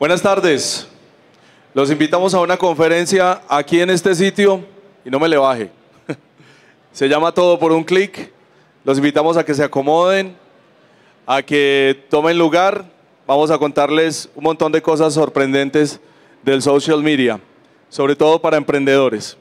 Buenas tardes. Los invitamos a una conferencia aquí en este sitio y no me le baje. Se llama Todo por un clic. Los invitamos a que se acomoden, a que tomen lugar. Vamos a contarles un montón de cosas sorprendentes del social media, sobre todo para emprendedores.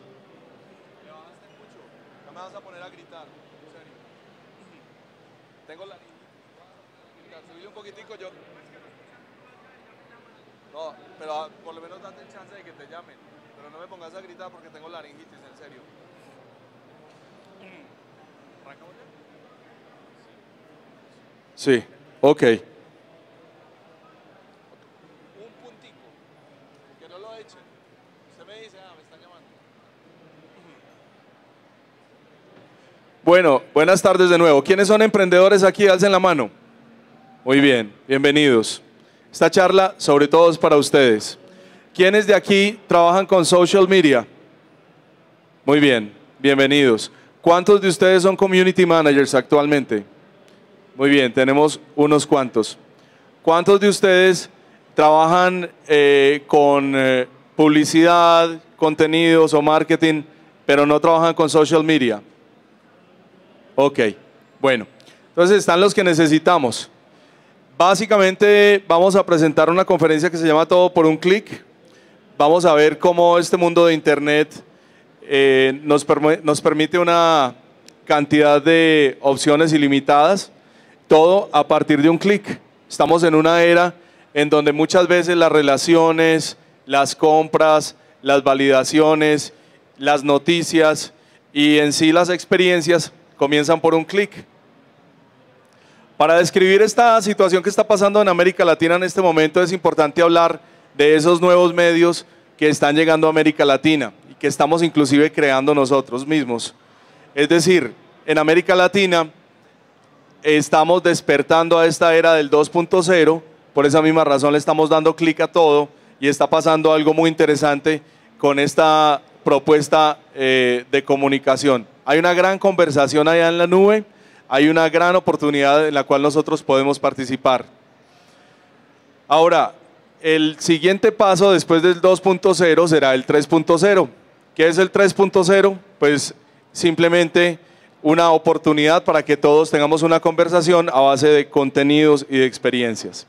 Sí, ok. Un que no lo ah, me llamando. Bueno, buenas tardes de nuevo. ¿Quiénes son emprendedores aquí? Alcen la mano. Muy bien, bienvenidos. Esta charla sobre todo es para ustedes. ¿Quiénes de aquí trabajan con social media? Muy bien, bienvenidos. ¿Cuántos de ustedes son community managers actualmente? Muy bien, tenemos unos cuantos. ¿Cuántos de ustedes trabajan eh, con eh, publicidad, contenidos o marketing, pero no trabajan con social media? Ok, bueno. Entonces están los que necesitamos. Básicamente vamos a presentar una conferencia que se llama Todo por un clic. Vamos a ver cómo este mundo de Internet eh, nos, nos permite una cantidad de opciones ilimitadas todo a partir de un clic. Estamos en una era en donde muchas veces las relaciones, las compras, las validaciones, las noticias y en sí las experiencias comienzan por un clic. Para describir esta situación que está pasando en América Latina en este momento es importante hablar de esos nuevos medios que están llegando a América Latina y que estamos inclusive creando nosotros mismos. Es decir, en América Latina estamos despertando a esta era del 2.0, por esa misma razón le estamos dando clic a todo y está pasando algo muy interesante con esta propuesta eh, de comunicación. Hay una gran conversación allá en la nube, hay una gran oportunidad en la cual nosotros podemos participar. Ahora, el siguiente paso después del 2.0 será el 3.0. ¿Qué es el 3.0? Pues simplemente una oportunidad para que todos tengamos una conversación a base de contenidos y de experiencias.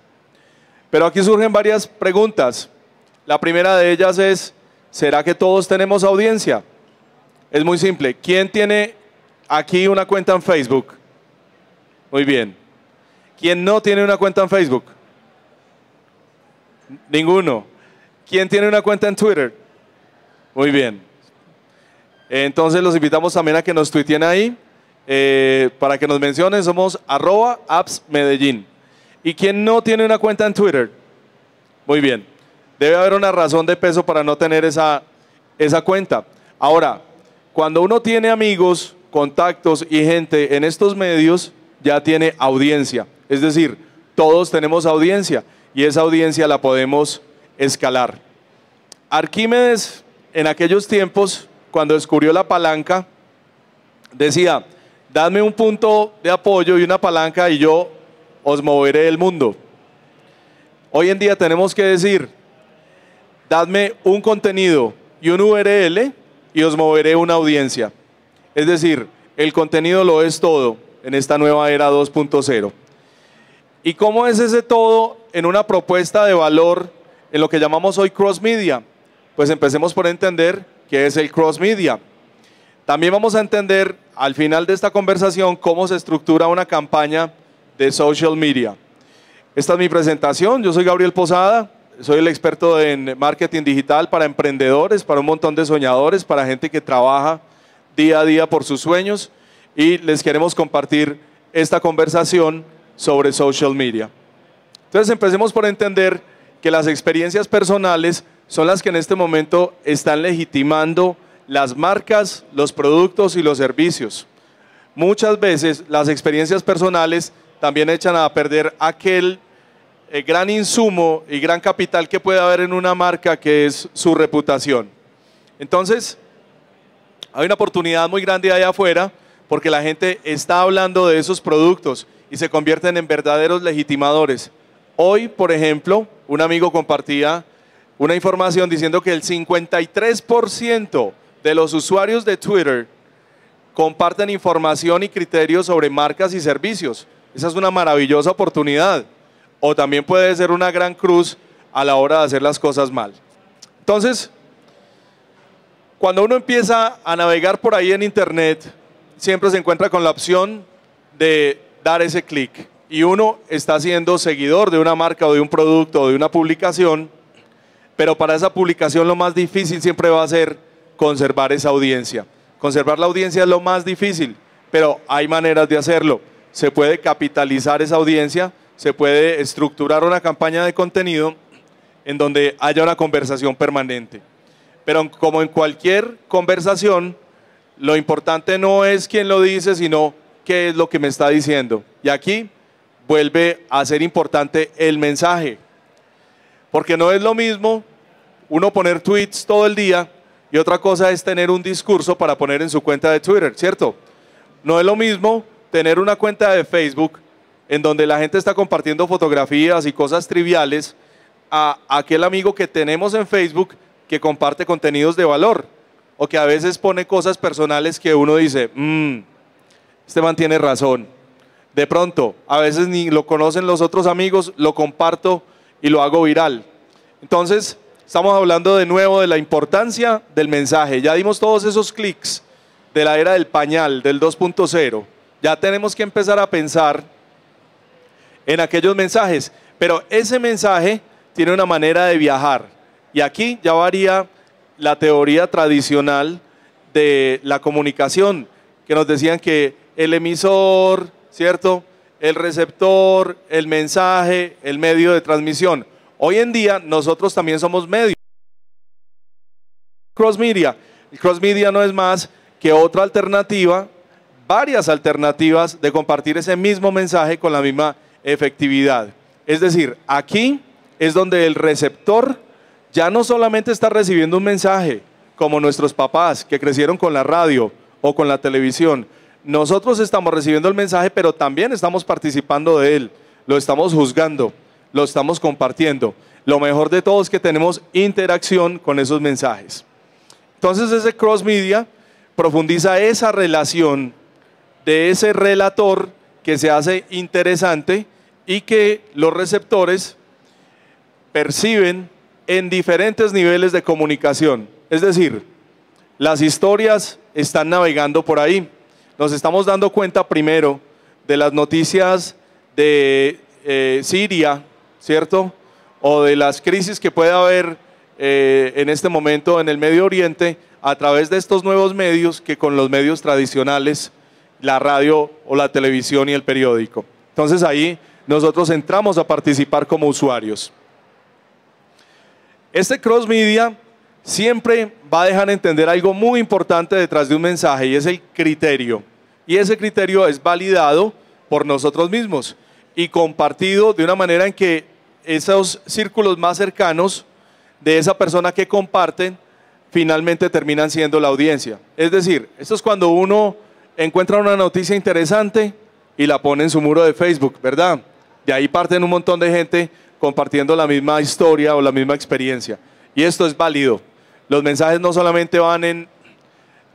Pero aquí surgen varias preguntas. La primera de ellas es, ¿será que todos tenemos audiencia? Es muy simple. ¿Quién tiene aquí una cuenta en Facebook? Muy bien. ¿Quién no tiene una cuenta en Facebook? Ninguno. ¿Quién tiene una cuenta en Twitter? Muy bien. Entonces los invitamos también a que nos tuiteen ahí. Eh, para que nos mencionen, somos arroba apps Medellín. ¿Y quién no tiene una cuenta en Twitter? Muy bien. Debe haber una razón de peso para no tener esa, esa cuenta. Ahora, cuando uno tiene amigos, contactos y gente en estos medios, ya tiene audiencia. Es decir, todos tenemos audiencia y esa audiencia la podemos escalar. Arquímedes, en aquellos tiempos, cuando descubrió la palanca, decía, Dadme un punto de apoyo y una palanca y yo os moveré el mundo. Hoy en día tenemos que decir, dadme un contenido y un URL y os moveré una audiencia. Es decir, el contenido lo es todo en esta nueva era 2.0. ¿Y cómo es ese todo en una propuesta de valor en lo que llamamos hoy cross media? Pues empecemos por entender qué es el cross media. También vamos a entender al final de esta conversación cómo se estructura una campaña de social media. Esta es mi presentación, yo soy Gabriel Posada, soy el experto en marketing digital para emprendedores, para un montón de soñadores, para gente que trabaja día a día por sus sueños y les queremos compartir esta conversación sobre social media. Entonces empecemos por entender que las experiencias personales son las que en este momento están legitimando las marcas, los productos y los servicios. Muchas veces las experiencias personales también echan a perder aquel eh, gran insumo y gran capital que puede haber en una marca que es su reputación. Entonces, hay una oportunidad muy grande allá afuera porque la gente está hablando de esos productos y se convierten en verdaderos legitimadores. Hoy, por ejemplo, un amigo compartía una información diciendo que el 53% de los usuarios de Twitter comparten información y criterios sobre marcas y servicios. Esa es una maravillosa oportunidad. O también puede ser una gran cruz a la hora de hacer las cosas mal. Entonces, cuando uno empieza a navegar por ahí en Internet, siempre se encuentra con la opción de dar ese clic. Y uno está siendo seguidor de una marca o de un producto o de una publicación, pero para esa publicación lo más difícil siempre va a ser conservar esa audiencia. Conservar la audiencia es lo más difícil, pero hay maneras de hacerlo. Se puede capitalizar esa audiencia, se puede estructurar una campaña de contenido en donde haya una conversación permanente. Pero como en cualquier conversación, lo importante no es quién lo dice, sino qué es lo que me está diciendo. Y aquí vuelve a ser importante el mensaje. Porque no es lo mismo uno poner tweets todo el día y otra cosa es tener un discurso para poner en su cuenta de Twitter, ¿cierto? No es lo mismo tener una cuenta de Facebook en donde la gente está compartiendo fotografías y cosas triviales a aquel amigo que tenemos en Facebook que comparte contenidos de valor o que a veces pone cosas personales que uno dice, mmm, este man tiene razón. De pronto, a veces ni lo conocen los otros amigos, lo comparto y lo hago viral. Entonces, Estamos hablando de nuevo de la importancia del mensaje. Ya dimos todos esos clics de la era del pañal, del 2.0. Ya tenemos que empezar a pensar en aquellos mensajes. Pero ese mensaje tiene una manera de viajar. Y aquí ya varía la teoría tradicional de la comunicación, que nos decían que el emisor, ¿cierto? El receptor, el mensaje, el medio de transmisión. Hoy en día nosotros también somos medios. Cross Media. Cross Media no es más que otra alternativa, varias alternativas de compartir ese mismo mensaje con la misma efectividad. Es decir, aquí es donde el receptor ya no solamente está recibiendo un mensaje, como nuestros papás que crecieron con la radio o con la televisión. Nosotros estamos recibiendo el mensaje, pero también estamos participando de él, lo estamos juzgando lo estamos compartiendo. Lo mejor de todo es que tenemos interacción con esos mensajes. Entonces ese cross media profundiza esa relación de ese relator que se hace interesante y que los receptores perciben en diferentes niveles de comunicación. Es decir, las historias están navegando por ahí. Nos estamos dando cuenta primero de las noticias de eh, Siria, ¿cierto? O de las crisis que puede haber eh, en este momento en el Medio Oriente a través de estos nuevos medios que con los medios tradicionales, la radio o la televisión y el periódico. Entonces ahí nosotros entramos a participar como usuarios. Este cross media siempre va a dejar entender algo muy importante detrás de un mensaje y es el criterio. Y ese criterio es validado por nosotros mismos y compartido de una manera en que esos círculos más cercanos de esa persona que comparten finalmente terminan siendo la audiencia. Es decir, esto es cuando uno encuentra una noticia interesante y la pone en su muro de Facebook, ¿verdad? De ahí parten un montón de gente compartiendo la misma historia o la misma experiencia. Y esto es válido. Los mensajes no solamente van en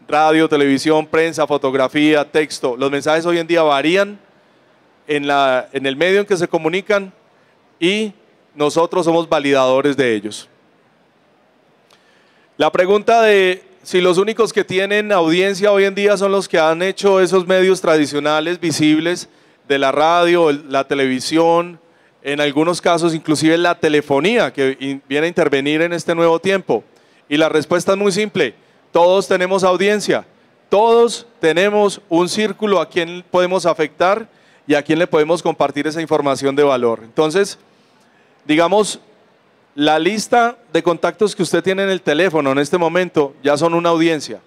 radio, televisión, prensa, fotografía, texto. Los mensajes hoy en día varían en, la, en el medio en que se comunican y nosotros somos validadores de ellos. La pregunta de si los únicos que tienen audiencia hoy en día son los que han hecho esos medios tradicionales visibles de la radio, la televisión, en algunos casos inclusive la telefonía que viene a intervenir en este nuevo tiempo. Y la respuesta es muy simple, todos tenemos audiencia, todos tenemos un círculo a quien podemos afectar y a quién le podemos compartir esa información de valor. Entonces, digamos, la lista de contactos que usted tiene en el teléfono en este momento ya son una audiencia.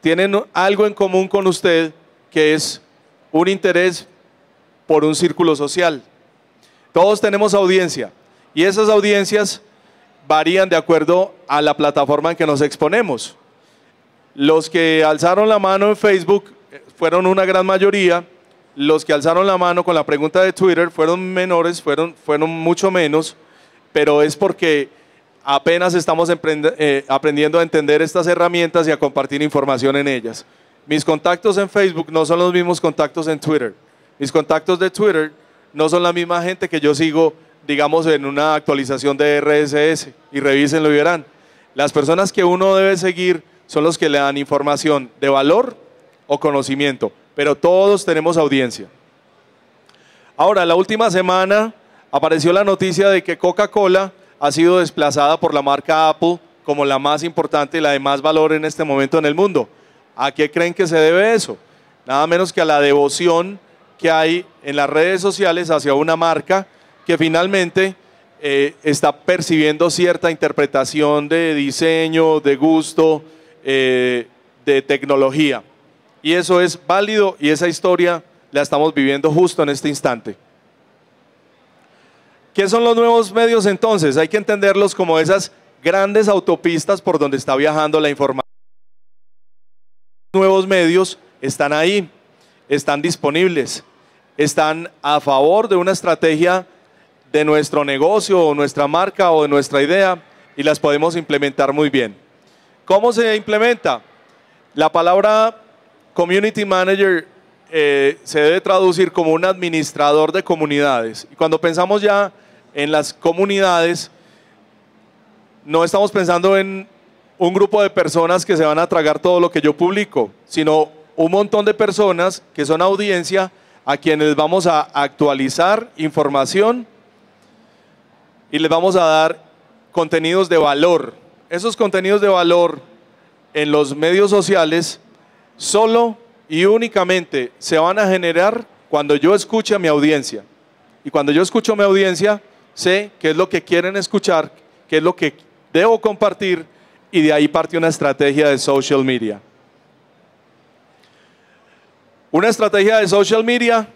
Tienen algo en común con usted que es un interés por un círculo social. Todos tenemos audiencia y esas audiencias varían de acuerdo a la plataforma en que nos exponemos. Los que alzaron la mano en Facebook eh, fueron una gran mayoría, los que alzaron la mano con la pregunta de Twitter fueron menores, fueron, fueron mucho menos, pero es porque apenas estamos eh, aprendiendo a entender estas herramientas y a compartir información en ellas. Mis contactos en Facebook no son los mismos contactos en Twitter. Mis contactos de Twitter no son la misma gente que yo sigo, digamos, en una actualización de RSS. Y revísenlo y verán. Las personas que uno debe seguir son los que le dan información de valor o conocimiento pero todos tenemos audiencia. Ahora, la última semana apareció la noticia de que Coca-Cola ha sido desplazada por la marca Apple como la más importante y la de más valor en este momento en el mundo. ¿A qué creen que se debe eso? Nada menos que a la devoción que hay en las redes sociales hacia una marca que finalmente eh, está percibiendo cierta interpretación de diseño, de gusto, eh, de tecnología. Y eso es válido y esa historia la estamos viviendo justo en este instante. ¿Qué son los nuevos medios entonces? Hay que entenderlos como esas grandes autopistas por donde está viajando la información. Nuevos medios están ahí, están disponibles, están a favor de una estrategia de nuestro negocio o nuestra marca o de nuestra idea y las podemos implementar muy bien. ¿Cómo se implementa? La palabra Community Manager eh, se debe traducir como un administrador de comunidades. Y cuando pensamos ya en las comunidades, no estamos pensando en un grupo de personas que se van a tragar todo lo que yo publico, sino un montón de personas que son audiencia a quienes vamos a actualizar información y les vamos a dar contenidos de valor. Esos contenidos de valor en los medios sociales solo y únicamente se van a generar cuando yo escuche a mi audiencia. Y cuando yo escucho a mi audiencia, sé qué es lo que quieren escuchar, qué es lo que debo compartir y de ahí parte una estrategia de social media. Una estrategia de social media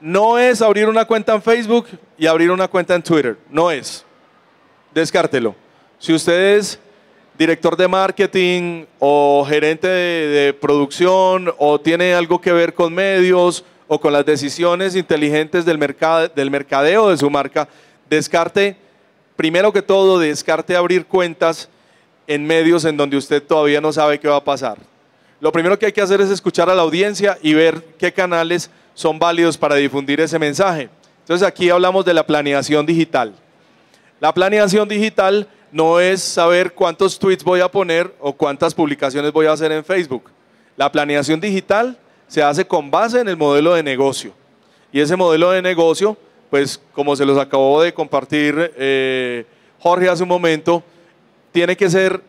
no es abrir una cuenta en Facebook y abrir una cuenta en Twitter, no es. Descártelo. Si ustedes director de marketing o gerente de, producción o tiene algo que ver con medios o con las decisiones inteligentes del, mercado, del mercadeo de su marca, descarte, primero que todo, descarte abrir cuentas en medios en donde usted todavía no sabe qué va a pasar. Lo primero que hay que hacer es escuchar a la audiencia y ver qué canales son válidos para difundir ese mensaje. Entonces aquí hablamos de la planeación digital. La planeación digital no es saber cuántos tweets voy a poner o cuántas publicaciones voy a hacer en Facebook. La planeación digital se hace con base en el modelo de negocio. Y ese modelo de negocio, pues como se los acabo de compartir eh, Jorge hace un momento, tiene que ser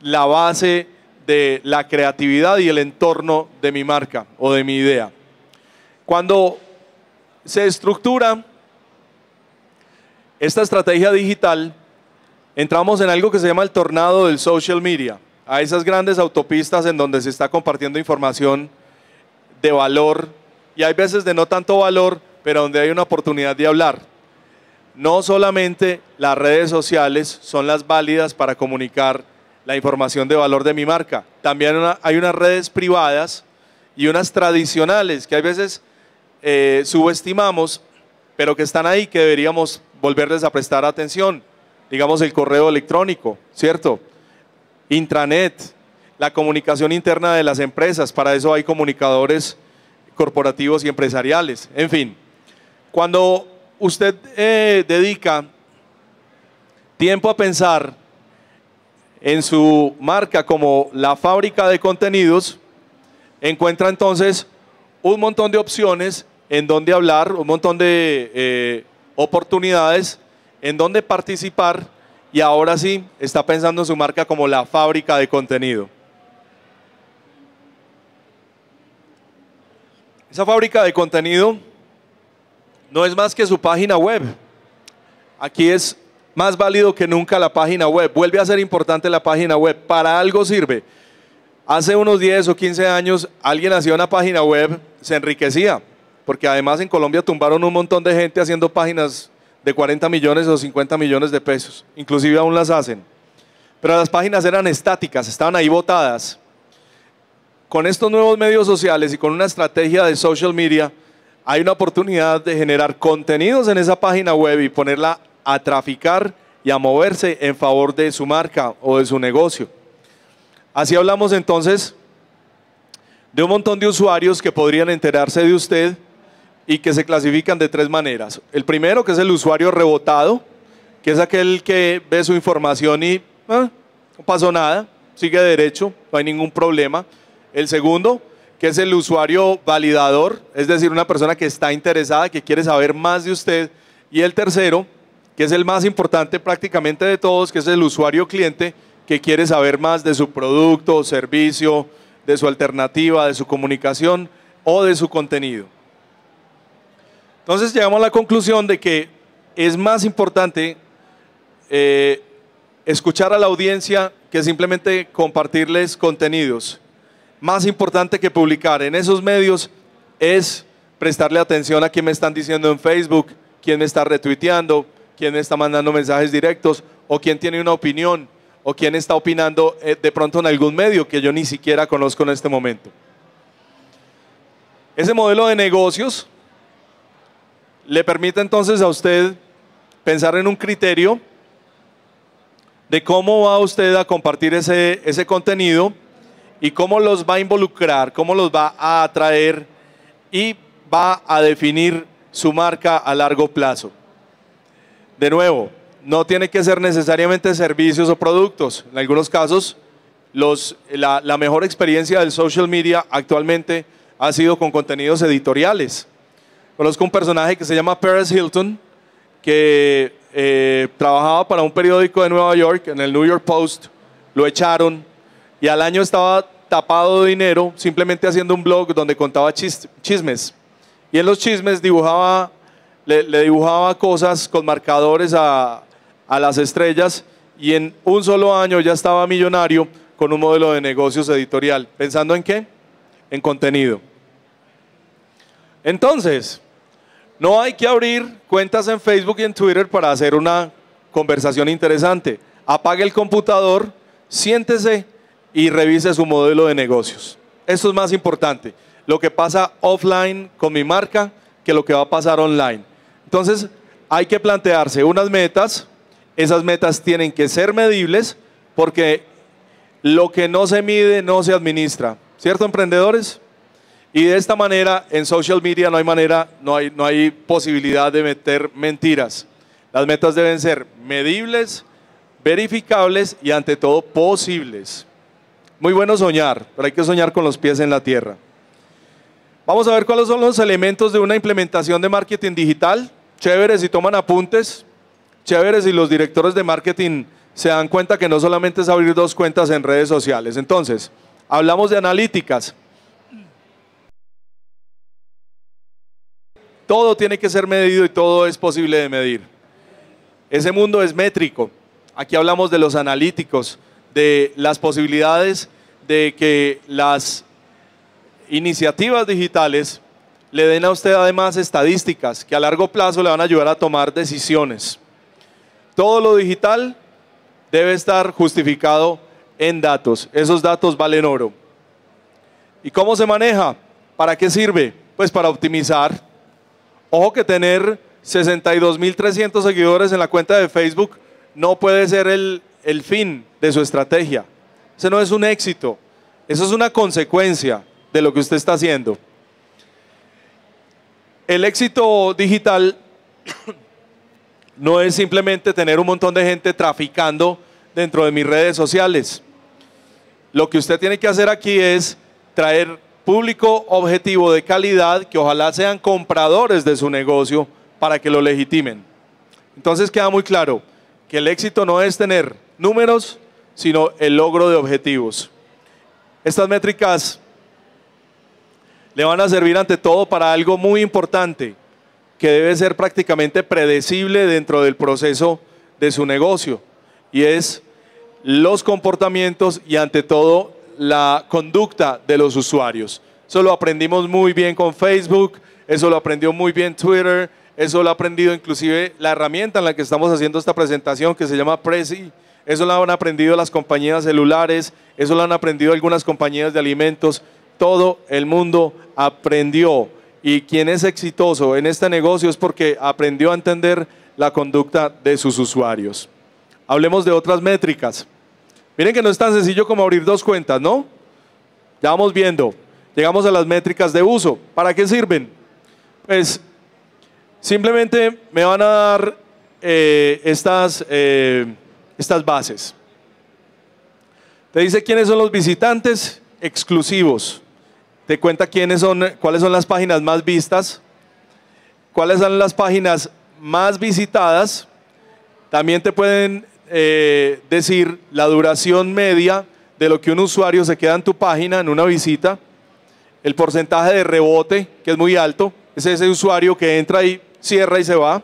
la base de la creatividad y el entorno de mi marca o de mi idea. Cuando se estructura esta estrategia digital, entramos en algo que se llama el tornado del social media, a esas grandes autopistas en donde se está compartiendo información de valor y hay veces de no tanto valor, pero donde hay una oportunidad de hablar. No solamente las redes sociales son las válidas para comunicar la información de valor de mi marca, también hay unas redes privadas y unas tradicionales que a veces eh, subestimamos, pero que están ahí, que deberíamos volverles a prestar atención digamos, el correo electrónico, ¿cierto? Intranet, la comunicación interna de las empresas, para eso hay comunicadores corporativos y empresariales, en fin. Cuando usted eh, dedica tiempo a pensar en su marca como la fábrica de contenidos, encuentra entonces un montón de opciones en donde hablar, un montón de eh, oportunidades en dónde participar y ahora sí está pensando en su marca como la fábrica de contenido. Esa fábrica de contenido no es más que su página web. Aquí es más válido que nunca la página web. Vuelve a ser importante la página web. Para algo sirve. Hace unos 10 o 15 años alguien hacía una página web, se enriquecía, porque además en Colombia tumbaron un montón de gente haciendo páginas de 40 millones o 50 millones de pesos. Inclusive aún las hacen. Pero las páginas eran estáticas, estaban ahí botadas. Con estos nuevos medios sociales y con una estrategia de social media, hay una oportunidad de generar contenidos en esa página web y ponerla a traficar y a moverse en favor de su marca o de su negocio. Así hablamos entonces de un montón de usuarios que podrían enterarse de usted y que se clasifican de tres maneras. El primero, que es el usuario rebotado, que es aquel que ve su información y ah, no pasó nada, sigue derecho, no hay ningún problema. El segundo, que es el usuario validador, es decir, una persona que está interesada, que quiere saber más de usted. Y el tercero, que es el más importante prácticamente de todos, que es el usuario cliente, que quiere saber más de su producto, servicio, de su alternativa, de su comunicación o de su contenido. Entonces llegamos a la conclusión de que es más importante eh, escuchar a la audiencia que simplemente compartirles contenidos. Más importante que publicar en esos medios es prestarle atención a quién me están diciendo en Facebook, quién me está retuiteando, quién me está mandando mensajes directos o quién tiene una opinión o quién está opinando eh, de pronto en algún medio que yo ni siquiera conozco en este momento. Ese modelo de negocios le permite entonces a usted pensar en un criterio de cómo va usted a compartir ese, contenido y cómo los va a involucrar, cómo los va a atraer y va a definir su marca a largo plazo. De nuevo, no tiene que ser necesariamente servicios o productos. En algunos casos, los, la mejor experiencia del social media actualmente ha sido con contenidos editoriales Conozco un personaje que se llama Paris Hilton, que eh, trabajaba para un periódico de Nueva York, en el New York Post, lo echaron y al año estaba tapado de dinero simplemente haciendo un blog donde contaba chismes. Y en los chismes dibujaba, le, le dibujaba cosas con marcadores a, a las estrellas y en un solo año ya estaba millonario con un modelo de negocios editorial. ¿Pensando en qué? En contenido. Entonces, no hay que abrir cuentas en Facebook y en Twitter para hacer una conversación interesante. Apague el computador, siéntese y revise su modelo de negocios. Esto es más importante, lo que pasa offline con mi marca que lo que va a pasar online. Entonces, hay que plantearse unas metas, esas metas tienen que ser medibles porque lo que no se mide no se administra. ¿Cierto, emprendedores? Y de esta manera, en social media no hay manera, no hay, no hay posibilidad de meter mentiras. Las metas deben ser medibles, verificables y ante todo posibles. Muy bueno soñar, pero hay que soñar con los pies en la tierra. Vamos a ver cuáles son los elementos de una implementación de marketing digital. Chéveres si toman apuntes, chéveres si los directores de marketing se dan cuenta que no solamente es abrir dos cuentas en redes sociales. Entonces, hablamos de analíticas. Todo tiene que ser medido y todo es posible de medir. Ese mundo es métrico. Aquí hablamos de los analíticos, de las posibilidades de que las iniciativas digitales le den a usted además estadísticas que a largo plazo le van a ayudar a tomar decisiones. Todo lo digital debe estar justificado en datos. Esos datos valen oro. ¿Y cómo se maneja? ¿Para qué sirve? Pues para optimizar Ojo que tener 62.300 seguidores en la cuenta de Facebook no puede ser el, fin de su estrategia. Ese no es un éxito. Eso es una consecuencia de lo que usted está haciendo. El éxito digital no es simplemente tener un montón de gente traficando dentro de mis redes sociales. Lo que usted tiene que hacer aquí es traer Público objetivo de calidad que ojalá sean compradores de su negocio para que lo legitimen. Entonces queda muy claro que el éxito no es tener números, sino el logro de objetivos. Estas métricas le van a servir ante todo para algo muy importante, que debe ser prácticamente predecible dentro del proceso de su negocio, y es los comportamientos y ante todo la conducta de los usuarios. Eso lo aprendimos muy bien con Facebook, eso lo aprendió muy bien Twitter, eso lo ha aprendido inclusive la herramienta en la que estamos haciendo esta presentación que se llama Prezi, eso lo han aprendido las compañías celulares, eso lo han aprendido algunas compañías de alimentos, todo el mundo aprendió. Y quien es exitoso en este negocio es porque aprendió a entender la conducta de sus usuarios. Hablemos de otras métricas. Miren que no es tan sencillo como abrir dos cuentas, ¿no? Ya vamos viendo. Llegamos a las métricas de uso. ¿Para qué sirven? Pues simplemente me van a dar eh, estas, eh, estas bases. Te dice quiénes son los visitantes exclusivos. Te cuenta quiénes son, cuáles son las páginas más vistas, cuáles son las páginas más visitadas. También te pueden eh, decir la duración media de lo que un usuario se queda en tu página en una visita, el porcentaje de rebote, que es muy alto, es ese usuario que entra y cierra y se va.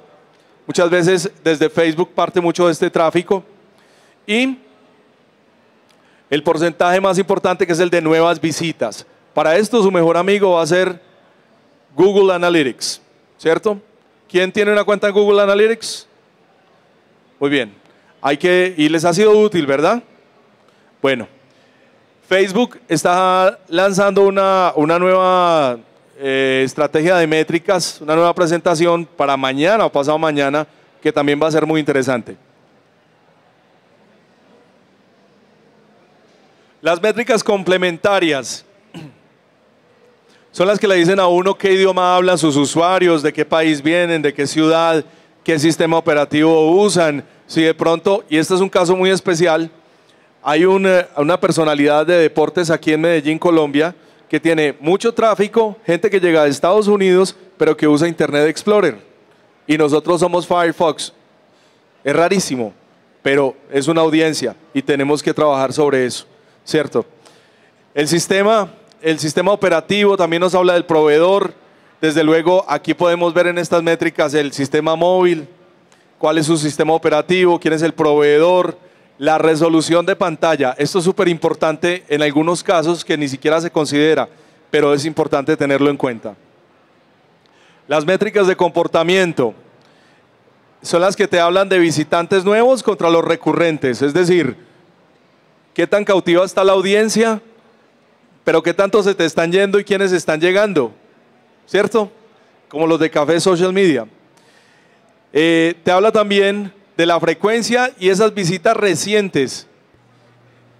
Muchas veces desde Facebook parte mucho de este tráfico. Y el porcentaje más importante que es el de nuevas visitas. Para esto su mejor amigo va a ser Google Analytics, ¿cierto? ¿Quién tiene una cuenta en Google Analytics? Muy bien, hay que, y les ha sido útil, ¿verdad? Bueno, Facebook está lanzando una, nueva eh, estrategia de métricas, una nueva presentación para mañana o pasado mañana, que también va a ser muy interesante. Las métricas complementarias son las que le dicen a uno qué idioma hablan sus usuarios, de qué país vienen, de qué ciudad, qué sistema operativo usan, si de pronto, y este es un caso muy especial, hay una, eh, una personalidad de deportes aquí en Medellín, Colombia, que tiene mucho tráfico, gente que llega de Estados Unidos, pero que usa Internet Explorer. Y nosotros somos Firefox. Es rarísimo, pero es una audiencia y tenemos que trabajar sobre eso, ¿cierto? El sistema, el sistema operativo también nos habla del proveedor, desde luego, aquí podemos ver en estas métricas el sistema móvil, cuál es su sistema operativo, quién es el proveedor, la resolución de pantalla. Esto es súper importante en algunos casos que ni siquiera se considera, pero es importante tenerlo en cuenta. Las métricas de comportamiento son las que te hablan de visitantes nuevos contra los recurrentes, es decir, qué tan cautiva está la audiencia, pero qué tanto se te están yendo y quiénes están llegando. ¿cierto? Como los de Café Social Media. Eh, te habla también de la frecuencia y esas visitas recientes,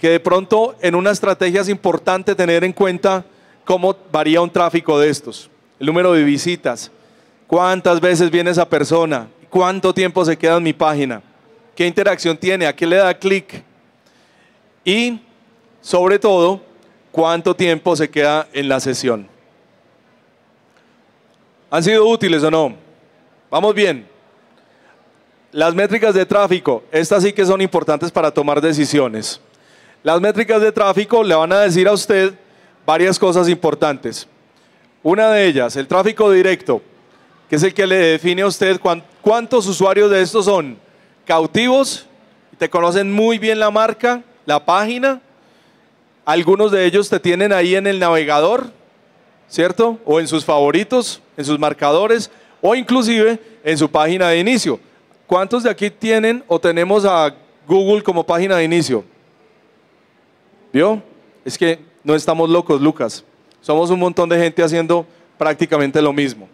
que de pronto en una estrategia es importante tener en cuenta cómo varía un tráfico de estos, el número de visitas, cuántas veces viene esa persona, cuánto tiempo se queda en mi página, qué interacción tiene, a qué le da clic y sobre todo cuánto tiempo se queda en la sesión. ¿Han sido útiles o no? Vamos bien. Las métricas de tráfico, estas sí que son importantes para tomar decisiones. Las métricas de tráfico le van a decir a usted varias cosas importantes. Una de ellas, el tráfico directo, que es el que le define a usted cuántos usuarios de estos son cautivos, te conocen muy bien la marca, la página, algunos de ellos te tienen ahí en el navegador, ¿cierto? O en sus favoritos, en sus marcadores o inclusive en su página de inicio. ¿Cuántos de aquí tienen o tenemos a Google como página de inicio? ¿Vio? Es que no estamos locos, Lucas. Somos un montón de gente haciendo prácticamente lo mismo.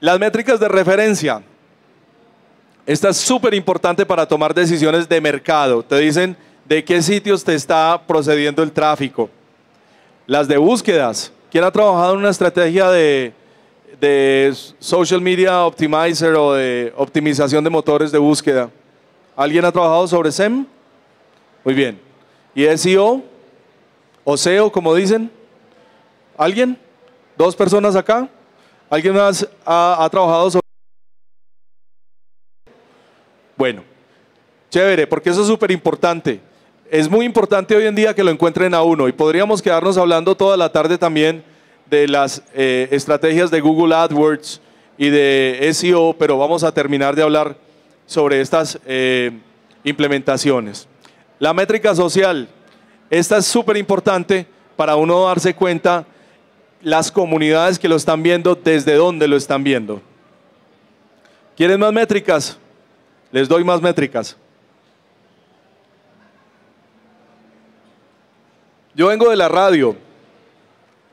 Las métricas de referencia. Esta es súper importante para tomar decisiones de mercado. Te dicen de qué sitios te está procediendo el tráfico. Las de búsquedas. ¿Quién ha trabajado en una estrategia de, social media optimizer o de optimización de motores de búsqueda? ¿Alguien ha trabajado sobre SEM? Muy bien. ¿Y SEO? ¿O SEO, e como dicen? ¿Alguien? ¿Dos personas acá? ¿Alguien más ha, trabajado sobre... Bueno, chévere, porque eso es súper importante es muy importante hoy en día que lo encuentren a uno y podríamos quedarnos hablando toda la tarde también de las eh, estrategias de Google AdWords y de SEO, pero vamos a terminar de hablar sobre estas eh, implementaciones. La métrica social, esta es súper importante para uno darse cuenta las comunidades que lo están viendo, desde dónde lo están viendo. ¿Quieren más métricas? Les doy más métricas. Yo vengo de la radio.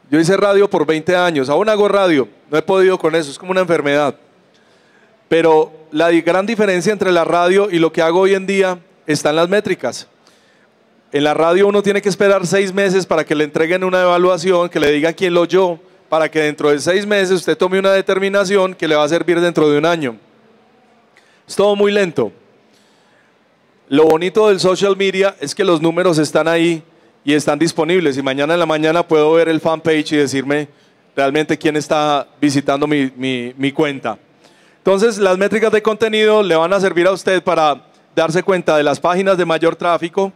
Yo hice radio por 20 años. Aún hago radio. No he podido con eso. Es como una enfermedad. Pero la gran diferencia entre la radio y lo que hago hoy en día están las métricas. En la radio uno tiene que esperar seis meses para que le entreguen una evaluación, que le diga quién lo oyó, para que dentro de seis meses usted tome una determinación que le va a servir dentro de un año. Es todo muy lento. Lo bonito del social media es que los números están ahí y están disponibles. Y mañana en la mañana puedo ver el fanpage y decirme realmente quién está visitando mi, mi cuenta. Entonces, las métricas de contenido le van a servir a usted para darse cuenta de las páginas de mayor tráfico,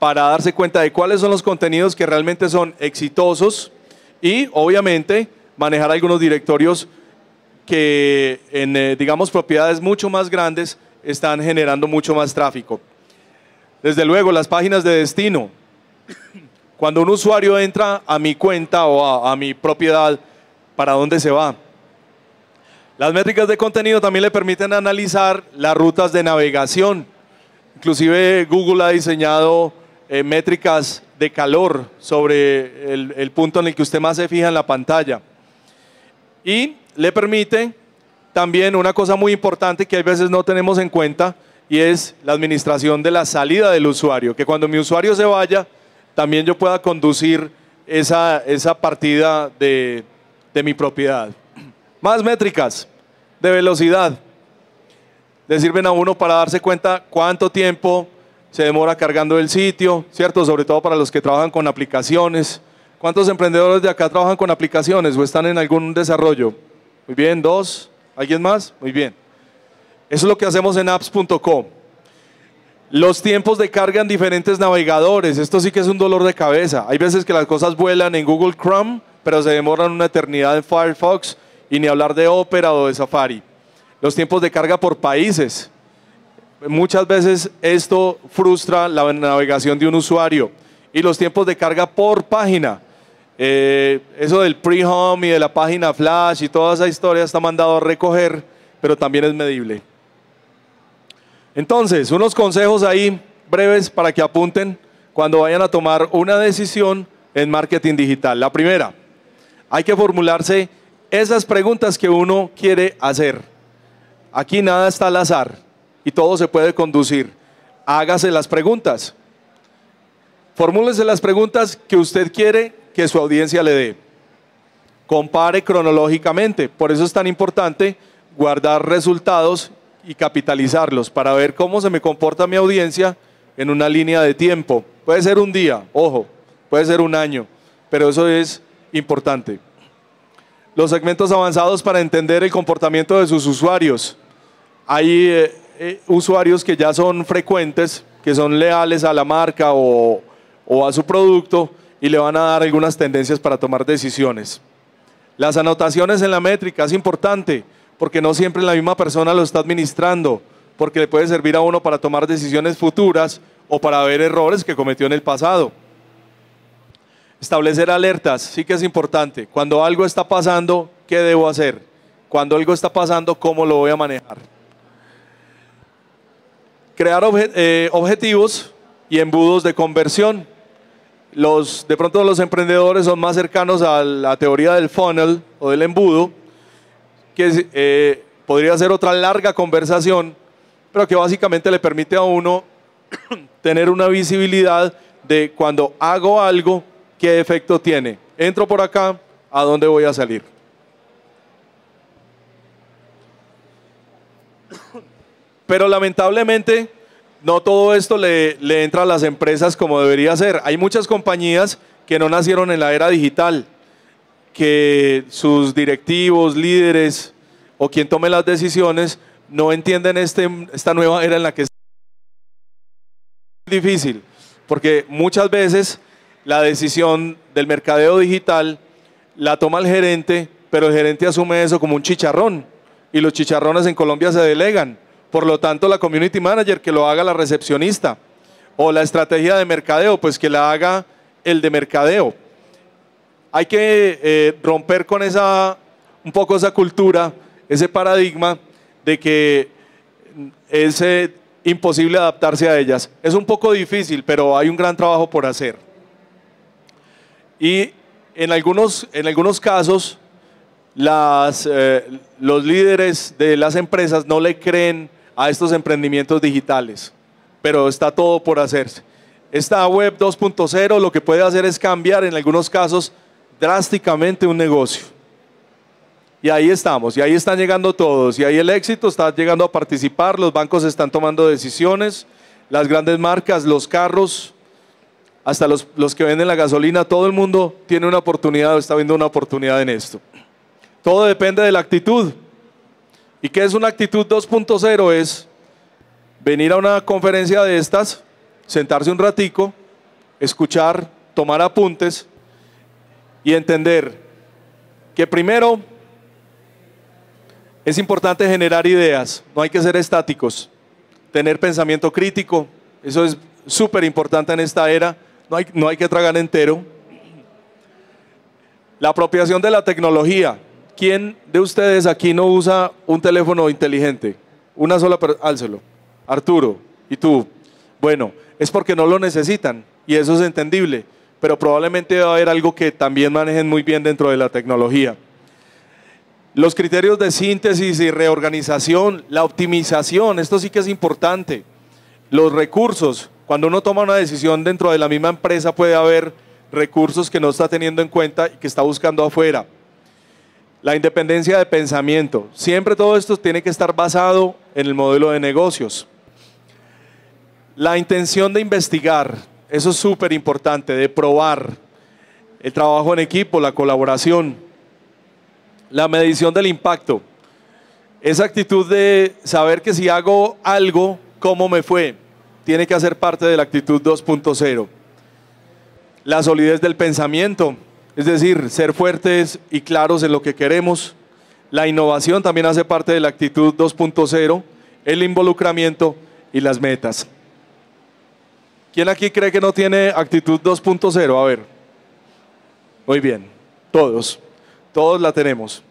para darse cuenta de cuáles son los contenidos que realmente son exitosos y, obviamente, manejar algunos directorios que en, eh, digamos, propiedades mucho más grandes están generando mucho más tráfico. Desde luego, las páginas de destino, cuando un usuario entra a mi cuenta o a, mi propiedad, ¿para dónde se va? Las métricas de contenido también le permiten analizar las rutas de navegación. Inclusive Google ha diseñado eh, métricas de calor sobre el, el, punto en el que usted más se fija en la pantalla. Y le permite también una cosa muy importante que a veces no tenemos en cuenta y es la administración de la salida del usuario, que cuando mi usuario se vaya, también yo pueda conducir esa, partida de, de mi propiedad. Más métricas de velocidad. Le sirven a uno para darse cuenta cuánto tiempo se demora cargando el sitio, ¿cierto? Sobre todo para los que trabajan con aplicaciones. ¿Cuántos emprendedores de acá trabajan con aplicaciones o están en algún desarrollo? Muy bien, dos. ¿Alguien más? Muy bien. Eso es lo que hacemos en apps.com. Los tiempos de carga en diferentes navegadores. Esto sí que es un dolor de cabeza. Hay veces que las cosas vuelan en Google Chrome, pero se demoran una eternidad en Firefox y ni hablar de Opera o de Safari. Los tiempos de carga por países. Muchas veces esto frustra la navegación de un usuario. Y los tiempos de carga por página. Eh, eso del pre-home y de la página flash y toda esa historia está mandado a recoger, pero también es medible. Entonces, unos consejos ahí breves para que apunten cuando vayan a tomar una decisión en marketing digital. La primera, hay que formularse esas preguntas que uno quiere hacer. Aquí nada está al azar y todo se puede conducir. Hágase las preguntas. Formúlese las preguntas que usted quiere que su audiencia le dé. Compare cronológicamente. Por eso es tan importante guardar resultados y capitalizarlos para ver cómo se me comporta mi audiencia en una línea de tiempo. Puede ser un día, ojo, puede ser un año, pero eso es importante. Los segmentos avanzados para entender el comportamiento de sus usuarios. Hay eh, eh, usuarios que ya son frecuentes, que son leales a la marca o, o a su producto y le van a dar algunas tendencias para tomar decisiones. Las anotaciones en la métrica es importante porque no siempre la misma persona lo está administrando, porque le puede servir a uno para tomar decisiones futuras o para ver errores que cometió en el pasado. Establecer alertas, sí que es importante. Cuando algo está pasando, ¿qué debo hacer? Cuando algo está pasando, ¿cómo lo voy a manejar? Crear eh, objetivos y embudos de conversión. Los, de pronto los emprendedores son más cercanos a la teoría del funnel o del embudo, que eh, podría ser otra larga conversación, pero que básicamente le permite a uno tener una visibilidad de cuando hago algo, qué efecto tiene. Entro por acá, ¿a dónde voy a salir? Pero lamentablemente no todo esto le, le, entra a las empresas como debería ser. Hay muchas compañías que no nacieron en la era digital que sus directivos, líderes o quien tome las decisiones no entienden este, esta nueva era en la que es difícil, porque muchas veces la decisión del mercadeo digital la toma el gerente, pero el gerente asume eso como un chicharrón y los chicharrones en Colombia se delegan. Por lo tanto, la community manager que lo haga la recepcionista o la estrategia de mercadeo, pues que la haga el de mercadeo hay que eh, romper con esa, un poco esa cultura, ese paradigma de que es eh, imposible adaptarse a ellas. Es un poco difícil, pero hay un gran trabajo por hacer. Y en algunos, en algunos casos, las, eh, los líderes de las empresas no le creen a estos emprendimientos digitales, pero está todo por hacerse. Esta web 2.0 lo que puede hacer es cambiar en algunos casos drásticamente un negocio. Y ahí estamos, y ahí están llegando todos, y ahí el éxito está llegando a participar, los bancos están tomando decisiones, las grandes marcas, los carros, hasta los, los que venden la gasolina, todo el mundo tiene una oportunidad o está viendo una oportunidad en esto. Todo depende de la actitud. ¿Y qué es una actitud 2.0? Es venir a una conferencia de estas, sentarse un ratico, escuchar, tomar apuntes y entender que primero es importante generar ideas, no hay que ser estáticos, tener pensamiento crítico, eso es súper importante en esta era, no hay, no hay que tragar entero. La apropiación de la tecnología. ¿Quién de ustedes aquí no usa un teléfono inteligente? Una sola persona, Arturo, ¿y tú? Bueno, es porque no lo necesitan y eso es entendible pero probablemente va a haber algo que también manejen muy bien dentro de la tecnología. Los criterios de síntesis y reorganización, la optimización, esto sí que es importante. Los recursos, cuando uno toma una decisión dentro de la misma empresa puede haber recursos que no está teniendo en cuenta y que está buscando afuera. La independencia de pensamiento. Siempre todo esto tiene que estar basado en el modelo de negocios. La intención de investigar. Eso es súper importante, de probar el trabajo en equipo, la colaboración, la medición del impacto. Esa actitud de saber que si hago algo, ¿cómo me fue? Tiene que hacer parte de la actitud 2.0. La solidez del pensamiento, es decir, ser fuertes y claros en lo que queremos. La innovación también hace parte de la actitud 2.0, el involucramiento y las metas. ¿Quién aquí cree que no tiene actitud 2.0? A ver. Muy bien, todos. Todos la tenemos.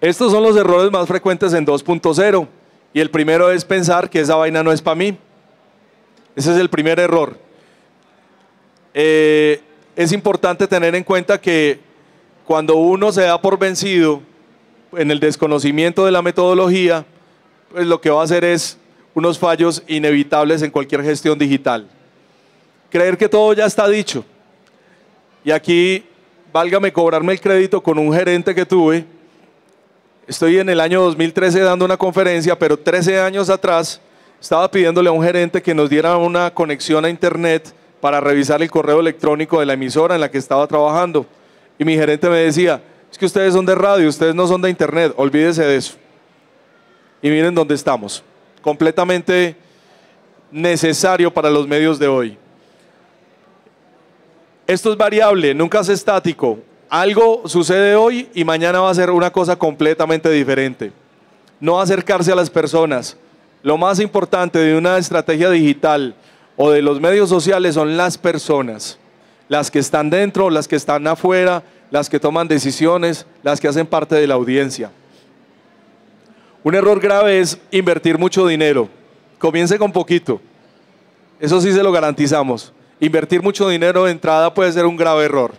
Estos son los errores más frecuentes en 2.0. Y el primero es pensar que esa vaina no es para mí. Ese es el primer error. Eh, es importante tener en cuenta que cuando uno se da por vencido en el desconocimiento de la metodología, pues lo que va a hacer es unos fallos inevitables en cualquier gestión digital. Creer que todo ya está dicho. Y aquí, válgame cobrarme el crédito con un gerente que tuve. Estoy en el año 2013 dando una conferencia, pero 13 años atrás estaba pidiéndole a un gerente que nos diera una conexión a internet para revisar el correo electrónico de la emisora en la que estaba trabajando. Y mi gerente me decía, es que ustedes son de radio, ustedes no son de internet, olvídese de eso. Y miren dónde estamos completamente necesario para los medios de hoy. Esto es variable, nunca es estático. Algo sucede hoy y mañana va a ser una cosa completamente diferente. No acercarse a las personas. Lo más importante de una estrategia digital o de los medios sociales son las personas. Las que están dentro, las que están afuera, las que toman decisiones, las que hacen parte de la audiencia. Un error grave es invertir mucho dinero. Comience con poquito. Eso sí se lo garantizamos. Invertir mucho dinero de entrada puede ser un grave error.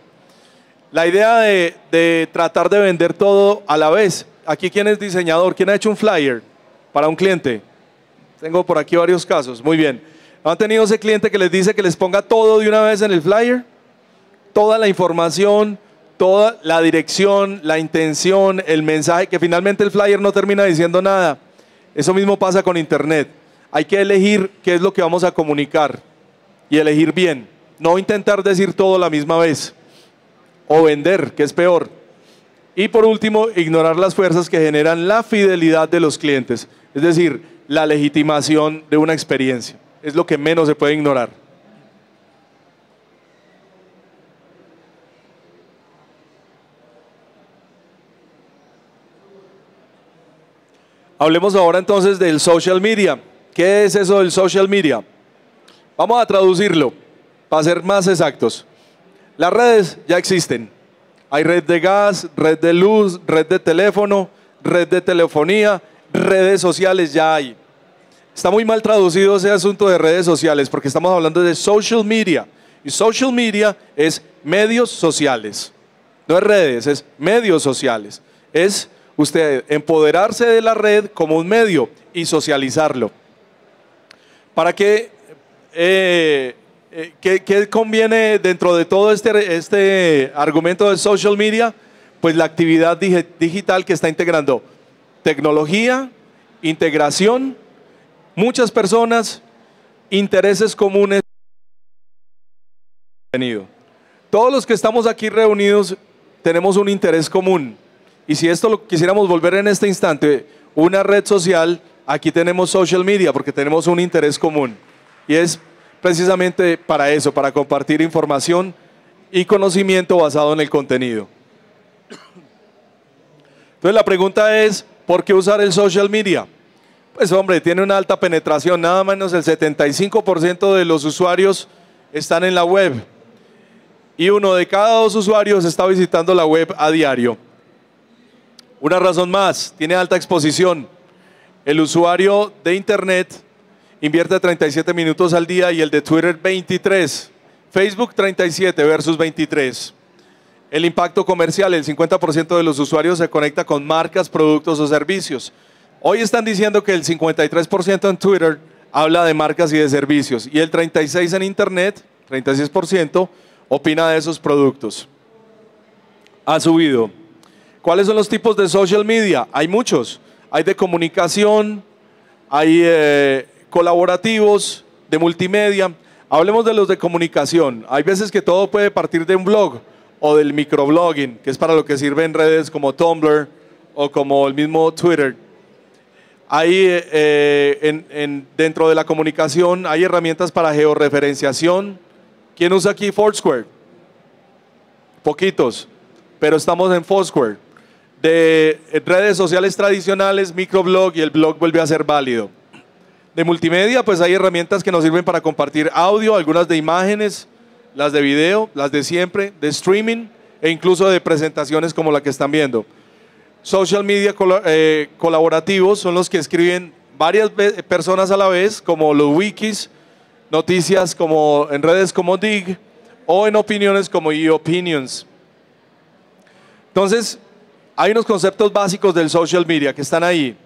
La idea de, tratar de vender todo a la vez. Aquí, ¿quién es diseñador? ¿Quién ha hecho un flyer para un cliente? Tengo por aquí varios casos. Muy bien. ¿Han tenido ese cliente que les dice que les ponga todo de una vez en el flyer? Toda la información, toda la dirección, la intención, el mensaje, que finalmente el flyer no termina diciendo nada. Eso mismo pasa con Internet. Hay que elegir qué es lo que vamos a comunicar y elegir bien. No intentar decir todo la misma vez o vender, que es peor. Y por último, ignorar las fuerzas que generan la fidelidad de los clientes, es decir, la legitimación de una experiencia. Es lo que menos se puede ignorar. Hablemos ahora entonces del social media. ¿Qué es eso del social media? Vamos a traducirlo para ser más exactos. Las redes ya existen. Hay red de gas, red de luz, red de teléfono, red de telefonía, redes sociales ya hay. Está muy mal traducido ese asunto de redes sociales porque estamos hablando de social media. Y social media es medios sociales. No es redes, es medios sociales. Es usted empoderarse de la red como un medio y socializarlo. ¿Para eh, eh, qué, conviene dentro de todo este, este argumento de social media? Pues la actividad digital que está integrando tecnología, integración, muchas personas, intereses comunes. Todos los que estamos aquí reunidos tenemos un interés común y si esto lo quisiéramos volver en este instante, una red social, aquí tenemos social media porque tenemos un interés común. Y es precisamente para eso, para compartir información y conocimiento basado en el contenido. Entonces la pregunta es, ¿por qué usar el social media? Pues hombre, tiene una alta penetración, nada menos el 75% de los usuarios están en la web y uno de cada dos usuarios está visitando la web a diario. Una razón más, tiene alta exposición. El usuario de Internet invierte 37 minutos al día y el de Twitter 23. Facebook 37 versus 23. El impacto comercial, el 50% de los usuarios se conecta con marcas, productos o servicios. Hoy están diciendo que el 53% en Twitter habla de marcas y de servicios y el 36% en Internet, 36%, opina de esos productos. Ha subido. ¿Cuáles son los tipos de social media? Hay muchos. Hay de comunicación, hay eh, colaborativos, de multimedia. Hablemos de los de comunicación. Hay veces que todo puede partir de un blog o del microblogging, que es para lo que sirve en redes como Tumblr o como el mismo Twitter. Ahí, eh, eh, dentro de la comunicación hay herramientas para georreferenciación. ¿Quién usa aquí Foursquare? Poquitos, pero estamos en Foursquare de redes sociales tradicionales, microblog y el blog vuelve a ser válido. De multimedia, pues hay herramientas que nos sirven para compartir audio, algunas de imágenes, las de video, las de siempre, de streaming e incluso de presentaciones como la que están viendo. Social media eh, colaborativos son los que escriben varias personas a la vez, como los wikis, noticias como en redes como Dig o en opiniones como eOpinions. Entonces, hay unos conceptos básicos del social media que están ahí.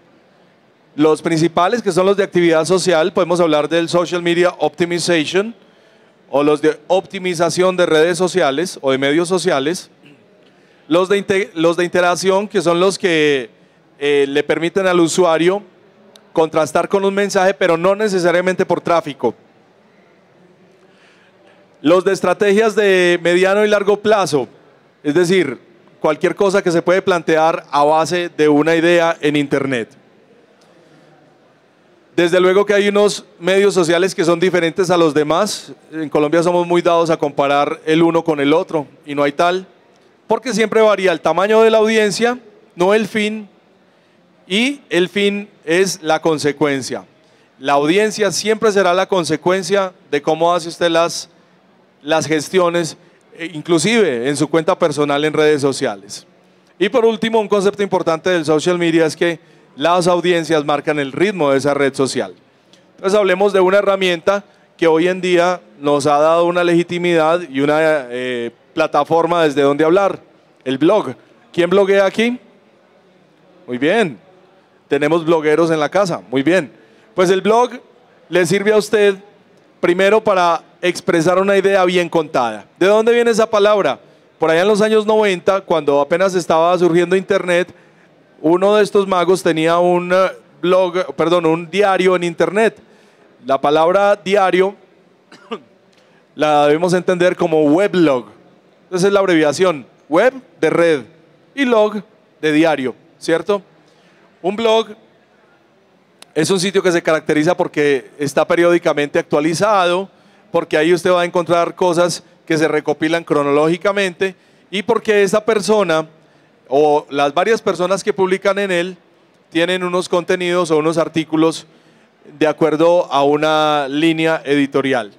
Los principales, que son los de actividad social, podemos hablar del social media optimization o los de optimización de redes sociales o de medios sociales. Los de, los de interacción, que son los que eh, le permiten al usuario contrastar con un mensaje, pero no necesariamente por tráfico. Los de estrategias de mediano y largo plazo, es decir, cualquier cosa que se puede plantear a base de una idea en Internet. Desde luego que hay unos medios sociales que son diferentes a los demás. En Colombia somos muy dados a comparar el uno con el otro y no hay tal, porque siempre varía el tamaño de la audiencia, no el fin, y el fin es la consecuencia. La audiencia siempre será la consecuencia de cómo hace usted las, las gestiones eh, inclusive en su cuenta personal en redes sociales. Y por último, un concepto importante del social media es que las audiencias marcan el ritmo de esa red social. Entonces hablemos de una herramienta que hoy en día nos ha dado una legitimidad y una eh, plataforma desde donde hablar, el blog. ¿Quién bloguea aquí? Muy bien. Tenemos blogueros en la casa, muy bien. Pues el blog le sirve a usted primero para expresar una idea bien contada. ¿De dónde viene esa palabra? Por allá en los años 90, cuando apenas estaba surgiendo Internet, uno de estos magos tenía un eh, blog, perdón, un diario en Internet. La palabra diario la debemos entender como weblog. Esa es la abreviación, web de red y log de diario, ¿cierto? Un blog es un sitio que se caracteriza porque está periódicamente actualizado, porque ahí usted va a encontrar cosas que se recopilan cronológicamente y porque esa persona o las varias personas que publican en él tienen unos contenidos o unos artículos de acuerdo a una línea editorial.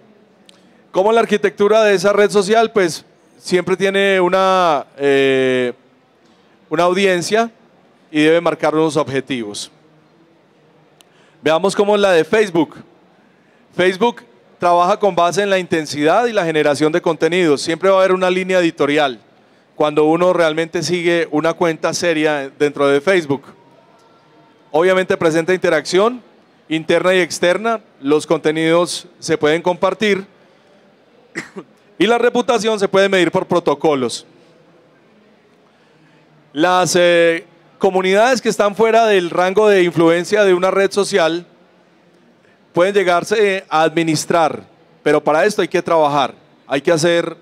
Como la arquitectura de esa red social? Pues siempre tiene una, eh, una audiencia y debe marcar unos objetivos. Veamos cómo la de Facebook. Facebook trabaja con base en la intensidad y la generación de contenidos. Siempre va a haber una línea editorial cuando uno realmente sigue una cuenta seria dentro de Facebook. Obviamente presenta interacción interna y externa, los contenidos se pueden compartir y la reputación se puede medir por protocolos. Las eh, comunidades que están fuera del rango de influencia de una red social pueden llegarse a administrar, pero para esto hay que trabajar, hay que hacer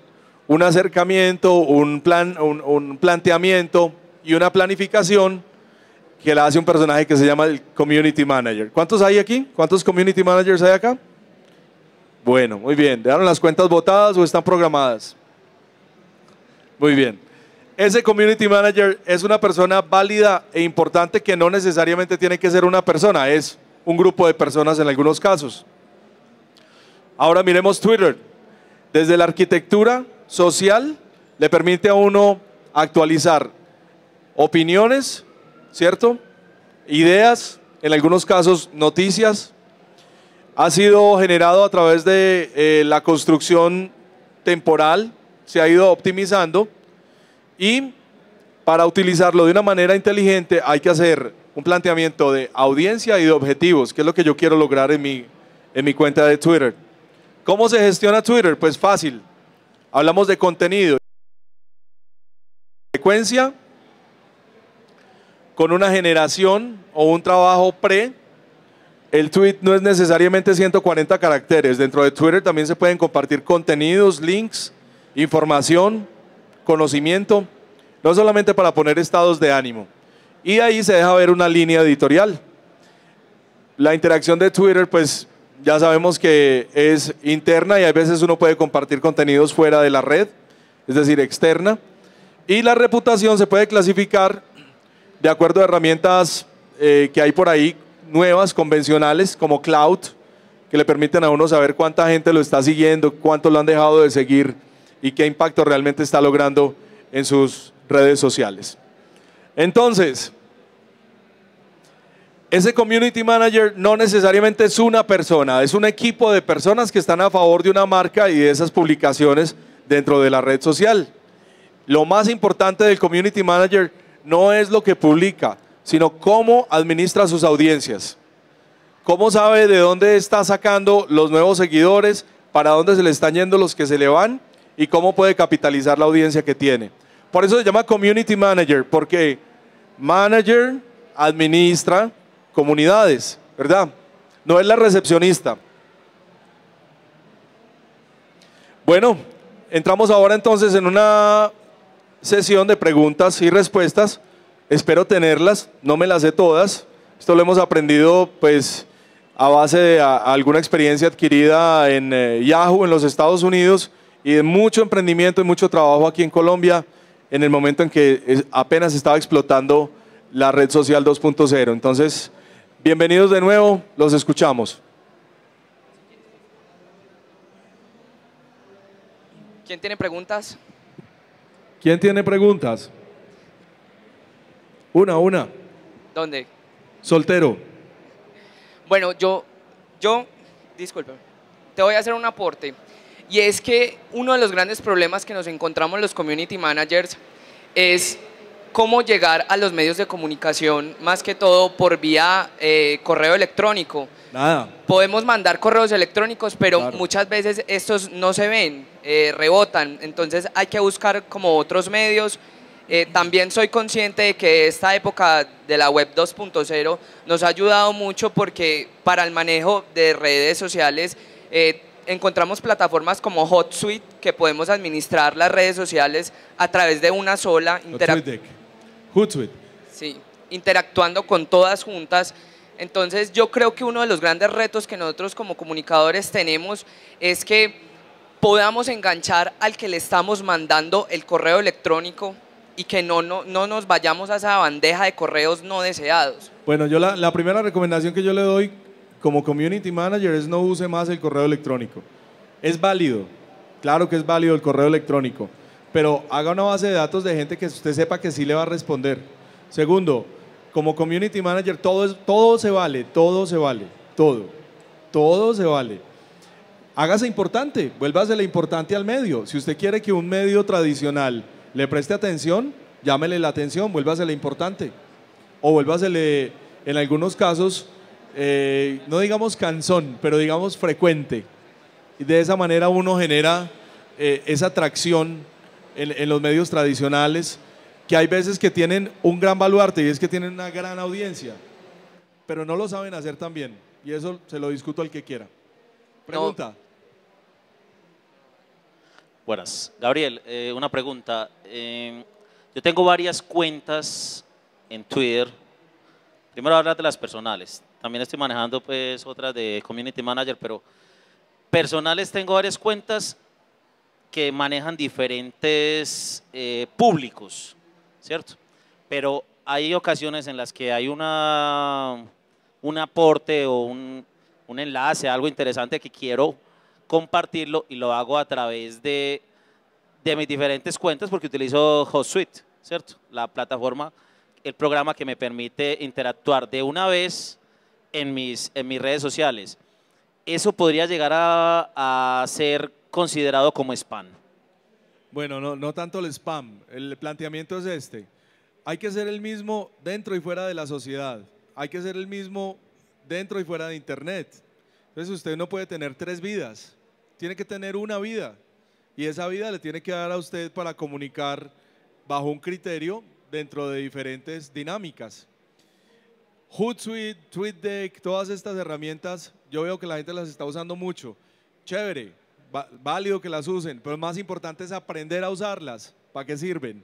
un acercamiento, un, plan, un, planteamiento y una planificación que la hace un personaje que se llama el Community Manager. ¿Cuántos hay aquí? ¿Cuántos Community Managers hay acá? Bueno, muy bien. ¿Dejaron las cuentas votadas o están programadas? Muy bien. Ese Community Manager es una persona válida e importante que no necesariamente tiene que ser una persona, es un grupo de personas en algunos casos. Ahora miremos Twitter. Desde la arquitectura social le permite a uno actualizar opiniones, ¿cierto? Ideas, en algunos casos noticias. Ha sido generado a través de eh, la construcción temporal, se ha ido optimizando y para utilizarlo de una manera inteligente hay que hacer un planteamiento de audiencia y de objetivos, que es lo que yo quiero lograr en mi, en mi cuenta de Twitter. ¿Cómo se gestiona Twitter? Pues fácil. Hablamos de contenido. Frecuencia con una generación o un trabajo pre. El tweet no es necesariamente 140 caracteres. Dentro de Twitter también se pueden compartir contenidos, links, información, conocimiento, no solamente para poner estados de ánimo. Y ahí se deja ver una línea editorial. La interacción de Twitter, pues ya sabemos que es interna y a veces uno puede compartir contenidos fuera de la red, es decir, externa. Y la reputación se puede clasificar de acuerdo a herramientas eh, que hay por ahí, nuevas, convencionales, como Cloud, que le permiten a uno saber cuánta gente lo está siguiendo, cuánto lo han dejado de seguir y qué impacto realmente está logrando en sus redes sociales. Entonces, ese community manager no necesariamente es una persona, es un equipo de personas que están a favor de una marca y de esas publicaciones dentro de la red social. Lo más importante del community manager no es lo que publica, sino cómo administra sus audiencias. Cómo sabe de dónde está sacando los nuevos seguidores, para dónde se le están yendo los que se le van y cómo puede capitalizar la audiencia que tiene. Por eso se llama community manager, porque manager administra comunidades, ¿verdad? No es la recepcionista. Bueno, entramos ahora entonces en una sesión de preguntas y respuestas. Espero tenerlas, no me las sé todas. Esto lo hemos aprendido pues a base de alguna experiencia adquirida en eh, Yahoo en los Estados Unidos y de mucho emprendimiento y mucho trabajo aquí en Colombia en el momento en que apenas estaba explotando la red social 2.0. Entonces, bienvenidos de nuevo, los escuchamos. ¿Quién tiene preguntas? ¿Quién tiene preguntas? Una, una. ¿Dónde? Soltero. Bueno, yo, yo, disculpe, te voy a hacer un aporte. Y es que uno de los grandes problemas que nos encontramos los community managers es cómo llegar a los medios de comunicación, más que todo por vía eh, correo electrónico. Nada. Podemos mandar correos electrónicos, pero muchas veces estos no se ven, eh, rebotan. Entonces hay que buscar como otros medios. Eh, también soy consciente de que esta época de la web 2.0 nos ha ayudado mucho porque para el manejo de redes sociales encontramos plataformas como HotSuite que podemos administrar las redes sociales a través de una sola. Hotsuite. Sí, interactuando con todas juntas. Entonces yo creo que uno de los grandes retos que nosotros como comunicadores tenemos es que podamos enganchar al que le estamos mandando el correo electrónico y que no, no, no nos vayamos a esa bandeja de correos no deseados. Bueno, yo la primera recomendación que yo le doy como community manager no use más el correo electrónico. Es válido, claro que es válido el correo electrónico, pero haga una base de datos de gente que usted sepa que sí le va a responder. Segundo, como community manager todo, es, todo se vale, todo se vale, todo, todo se vale. Hágase importante, vuélvasele importante al medio. Si usted quiere que un medio tradicional le preste atención, llámele la atención, vuélvasele importante. O vuélvasele, en algunos casos, eh, no digamos cansón, pero digamos frecuente. Y de esa manera uno genera eh, esa atracción en, los medios tradicionales, que hay veces que tienen un gran baluarte y es que tienen una gran audiencia, pero no lo saben hacer tan bien. Y eso se lo discuto al que quiera. Pregunta. Buenas. Gabriel, eh, una pregunta. Em, yo tengo varias cuentas en Twitter. Primero hablar de las personales. También estoy manejando pues otras de community manager, pero personales tengo varias cuentas que manejan diferentes eh, públicos, ¿cierto? Pero hay ocasiones en las que hay una, un aporte o un, enlace, algo interesante que quiero compartirlo y lo hago a través de, de mis diferentes cuentas porque utilizo HostSuite, ¿cierto? La plataforma, el programa que me permite interactuar de una vez en mis, redes sociales, ¿eso podría llegar a, ser considerado como spam? Bueno, no, no tanto el spam. El planteamiento es este. Hay que ser el mismo dentro y fuera de la sociedad. Hay que ser el mismo dentro y fuera de Internet. Entonces usted no puede tener tres vidas. Tiene que tener una vida. Y esa vida le tiene que dar a usted para comunicar bajo un criterio dentro de diferentes dinámicas. Hootsuite, TweetDeck, todas estas herramientas, yo veo que la gente las está usando mucho. Chévere, válido que las usen, pero lo más importante es aprender a usarlas. ¿Para qué sirven?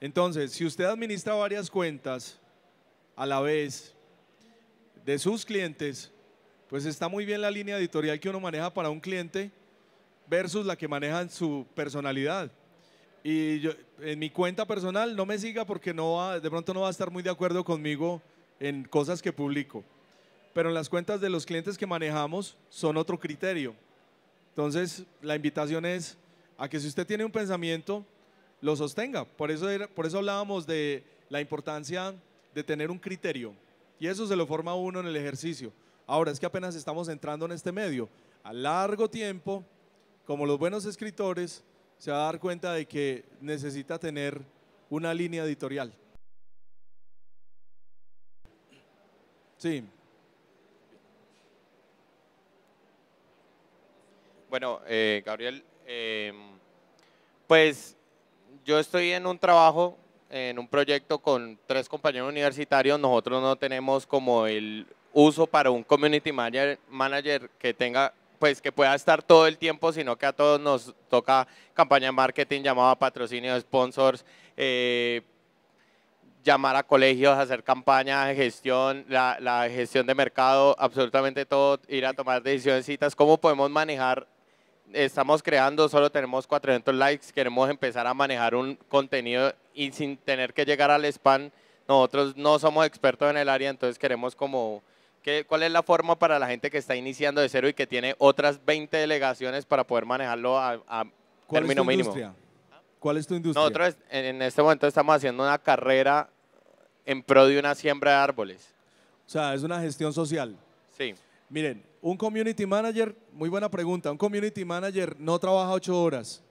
Entonces, si usted administra varias cuentas a la vez de sus clientes, pues está muy bien la línea editorial que uno maneja para un cliente versus la que manejan su personalidad. Y en mi cuenta personal, no me siga porque no va, de pronto no va a estar muy de acuerdo conmigo en cosas que publico. Pero en las cuentas de los clientes que manejamos son otro criterio. Entonces, la invitación es a que si usted tiene un pensamiento, lo sostenga. Por eso, por eso hablábamos de la importancia de tener un criterio. Y eso se lo forma uno en el ejercicio. Ahora es que apenas estamos entrando en este medio. A largo tiempo, como los buenos escritores, se va a dar cuenta de que necesita tener una línea editorial. Sí. Bueno, eh, Gabriel, em, pues yo estoy en un trabajo, en un proyecto con tres compañeros universitarios. Nosotros no tenemos como el uso para un community manager, manager que tenga pues que pueda estar todo el tiempo, sino que a todos nos toca campaña de marketing, llamada patrocinio, sponsors, eh, llamar a colegios, hacer campañas gestión, la, gestión de mercado, absolutamente todo, ir a tomar decisiones, citas, cómo podemos manejar, estamos creando, solo tenemos 400 likes, queremos empezar a manejar un contenido y sin tener que llegar al spam, nosotros no somos expertos en el área, entonces queremos como, ¿qué, ¿cuál es la forma para la gente que está iniciando de cero y que tiene otras 20 delegaciones para poder manejarlo a, término mínimo? ¿Cuál es tu industria? Nosotros en este momento estamos haciendo una carrera en pro de una siembra de árboles. O sea, es una gestión social. Sí. Miren, un community manager, muy buena pregunta, un community manager no trabaja ocho horas.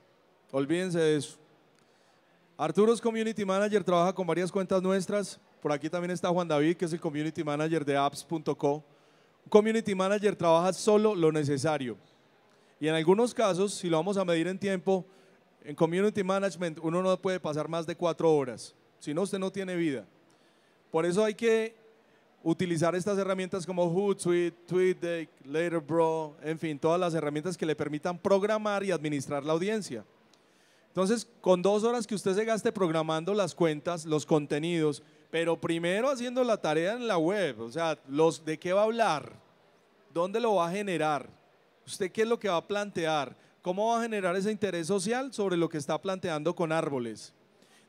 Olvídense de eso. Arturo es community manager, trabaja con varias cuentas nuestras. Por aquí también está Juan David, que es el community manager de apps.co. Un community manager trabaja solo lo necesario. Y en algunos casos, si lo vamos a medir en tiempo, en Community Management uno no puede pasar más de cuatro horas, si no usted no tiene vida. Por eso hay que utilizar estas herramientas como Hootsuite, TweetDeck, LaterBro, en fin, todas las herramientas que le permitan programar y administrar la audiencia. Entonces, con dos horas que usted se gaste programando las cuentas, los contenidos, pero primero haciendo la tarea en la web, o sea, de qué va a hablar, dónde lo va a generar, usted qué es lo que va a plantear, ¿Cómo va a generar ese interés social sobre lo que está planteando con árboles?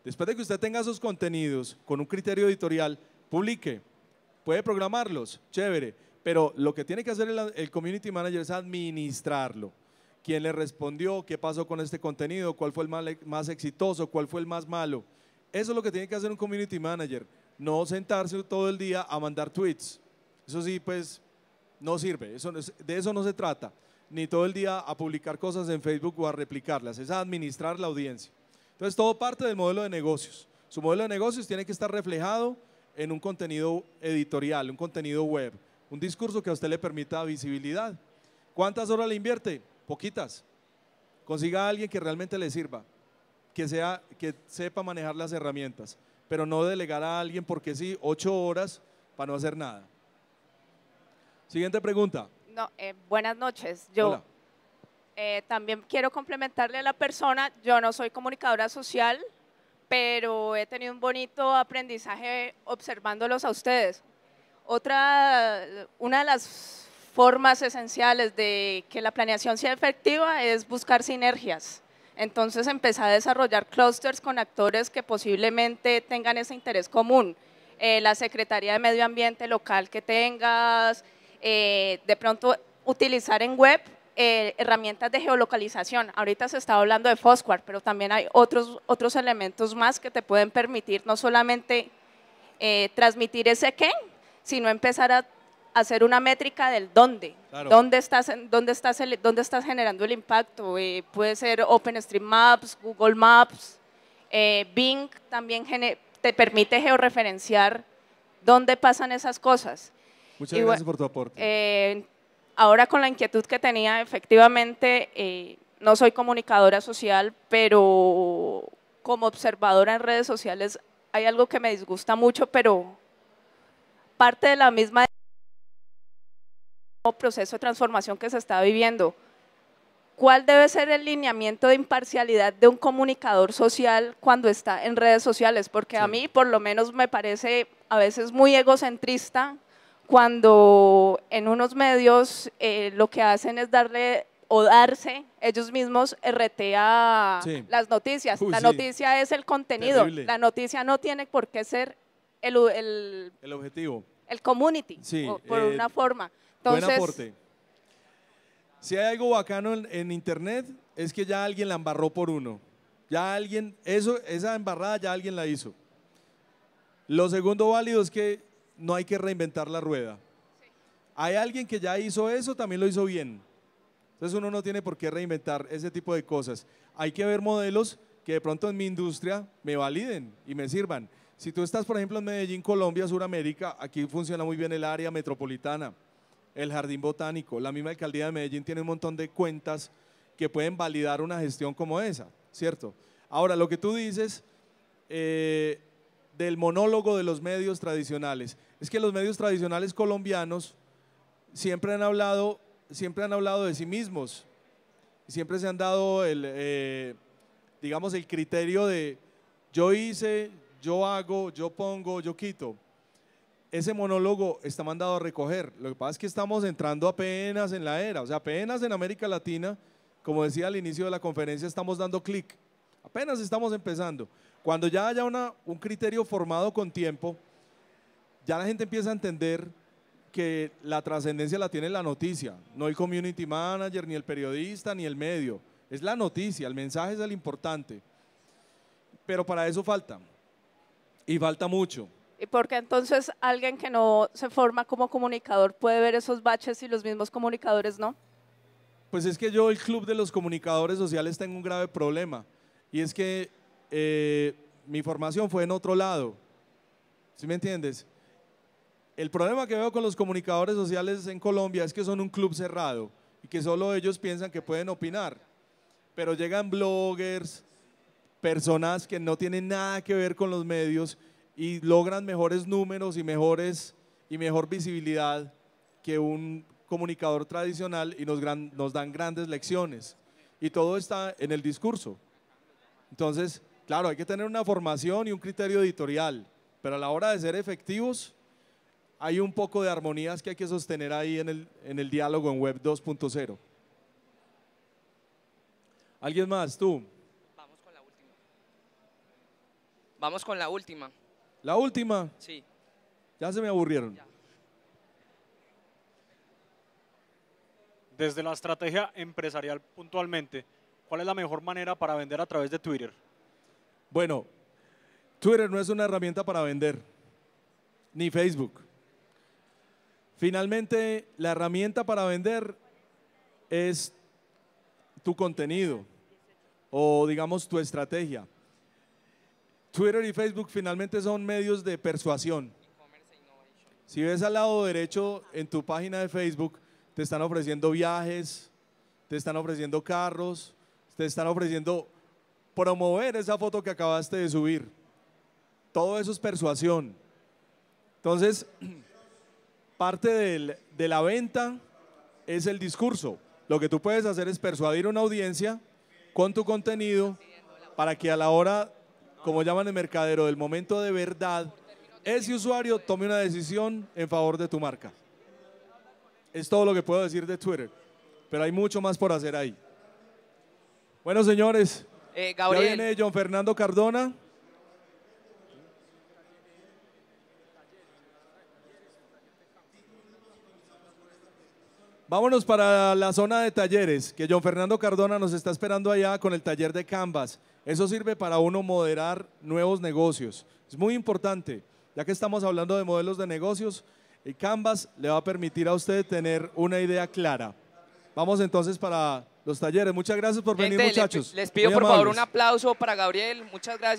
Después de que usted tenga sus contenidos con un criterio editorial, publique. Puede programarlos, chévere, pero lo que tiene que hacer el, community manager es administrarlo. ¿Quién le respondió? ¿Qué pasó con este contenido? ¿Cuál fue el más, exitoso? ¿Cuál fue el más malo? Eso es lo que tiene que hacer un community manager, no sentarse todo el día a mandar tweets. Eso sí, pues no sirve, de eso no se trata ni todo el día a publicar cosas en Facebook o a replicarlas, es a administrar la audiencia. Entonces, todo parte del modelo de negocios. Su modelo de negocios tiene que estar reflejado en un contenido editorial, un contenido web, un discurso que a usted le permita visibilidad. ¿Cuántas horas le invierte? Poquitas. Consiga a alguien que realmente le sirva, que, que sepa manejar las herramientas, pero no delegar a alguien porque sí, ocho horas para no hacer nada. Siguiente pregunta. No, eh, buenas noches. Yo eh, también quiero complementarle a la persona, yo no soy comunicadora social, pero he tenido un bonito aprendizaje observándolos a ustedes. Otra, una de las formas esenciales de que la planeación sea efectiva es buscar sinergias. Entonces empezar a desarrollar clusters con actores que posiblemente tengan ese interés común. Eh, la Secretaría de Medio Ambiente local que tengas, eh, de pronto utilizar en web eh, herramientas de geolocalización. Ahorita se está hablando de Fosquare, pero también hay otros, elementos más que te pueden permitir no solamente eh, transmitir ese qué, sino empezar a hacer una métrica del dónde, dónde, estás, generando el impacto. puede ser OpenStreetMaps, Google Maps, Bing también te permite georreferenciar dónde pasan esas cosas. Muchas gracias por tu aporte. Eh, ahora con la inquietud que tenía, efectivamente, eh, no soy comunicadora social, pero como observadora en redes sociales hay algo que me disgusta mucho, pero parte de la misma proceso de transformación que se está viviendo. ¿Cuál debe ser el lineamiento de imparcialidad de un comunicador social cuando está en redes sociales? Porque a mí por lo menos me parece a veces muy egocentrista cuando en unos medios eh, lo que hacen es darle o darse ellos mismos RT a las noticias. la noticia es el contenido. La noticia no tiene por qué ser el, el, objetivo. El community, por eh, una forma. buen aporte. Si hay algo bacano en, en, internet, es que ya alguien la embarró por uno. Ya alguien, eso, esa embarrada ya alguien la hizo. Lo segundo válido es que no hay que reinventar la rueda. Hay alguien que ya hizo eso, también lo hizo bien. Entonces uno no tiene por qué reinventar ese tipo de cosas. Hay que ver modelos que de pronto en mi industria me validen y me sirvan. Si tú estás, por ejemplo, en Medellín, Colombia, Suramérica, aquí funciona muy bien el área metropolitana, el jardín botánico. La misma alcaldía de Medellín tiene un montón de cuentas que pueden validar una gestión como esa, ¿cierto? Ahora, lo que tú dices, eh, del monólogo de los medios tradicionales. Es que los medios tradicionales colombianos siempre han hablado, siempre han hablado de sí mismos, siempre se han dado el, eh, digamos, el criterio de yo hice, yo hago, yo pongo, yo quito. Ese monólogo está mandado a recoger. Lo que pasa es que estamos entrando apenas en la era, o sea, apenas en América Latina, como decía al inicio de la conferencia, estamos dando clic. Apenas estamos empezando. Cuando ya haya una, un criterio formado con tiempo, ya la gente empieza a entender que la trascendencia la tiene la noticia, no el community manager, ni el periodista, ni el medio. Es la noticia, el mensaje es el importante. Pero para eso falta. Y falta mucho. Y por qué entonces alguien que no se forma como comunicador puede ver esos baches y los mismos comunicadores no? Pues es que yo, el club de los comunicadores sociales, tengo un grave problema. Y es que eh, mi formación fue en otro lado. ¿Sí me entiendes? El problema que veo con los comunicadores sociales en Colombia es que son un club cerrado y que solo ellos piensan que pueden opinar. Pero llegan bloggers, personas que no tienen nada que ver con los medios y logran mejores números y mejores y mejor visibilidad que un comunicador tradicional y nos, nos dan grandes lecciones. Y todo está en el discurso. Entonces, Claro, hay que tener una formación y un criterio editorial, pero a la hora de ser efectivos hay un poco de armonías que hay que sostener ahí en el, en el diálogo en Web 2.0. ¿Alguien más? ¿Tú? Vamos con la última. Vamos con la última. ¿La última? Sí. Ya se me aburrieron. Desde la estrategia empresarial puntualmente, ¿cuál es la mejor manera para vender a través de Twitter? Bueno, Twitter no es una herramienta para vender, ni Facebook. Finalmente, la herramienta para vender es tu contenido o digamos tu estrategia. Twitter y Facebook finalmente son medios de persuasión. Si ves al lado derecho en tu página de Facebook, te están ofreciendo viajes, te están ofreciendo carros, te están ofreciendo promover esa foto que acabaste de subir. Todo eso es persuasión. Entonces, parte de la venta es el discurso. Lo que tú puedes hacer es persuadir a una audiencia con tu contenido para que a la hora, como llaman el mercadero, del momento de verdad, ese usuario tome una decisión en favor de tu marca. Es todo lo que puedo decir de Twitter, pero hay mucho más por hacer ahí. Bueno, señores, eh, viene John Fernando Cardona. Vámonos para la zona de talleres, que John Fernando Cardona nos está esperando allá con el taller de Canvas. Eso sirve para uno moderar nuevos negocios. Es muy importante, ya que estamos hablando de modelos de negocios, y Canvas le va a permitir a usted tener una idea clara. Vamos entonces para los talleres. Muchas gracias por venir, muchachos. Les, pido por favor un aplauso para Gabriel. Muchas gracias.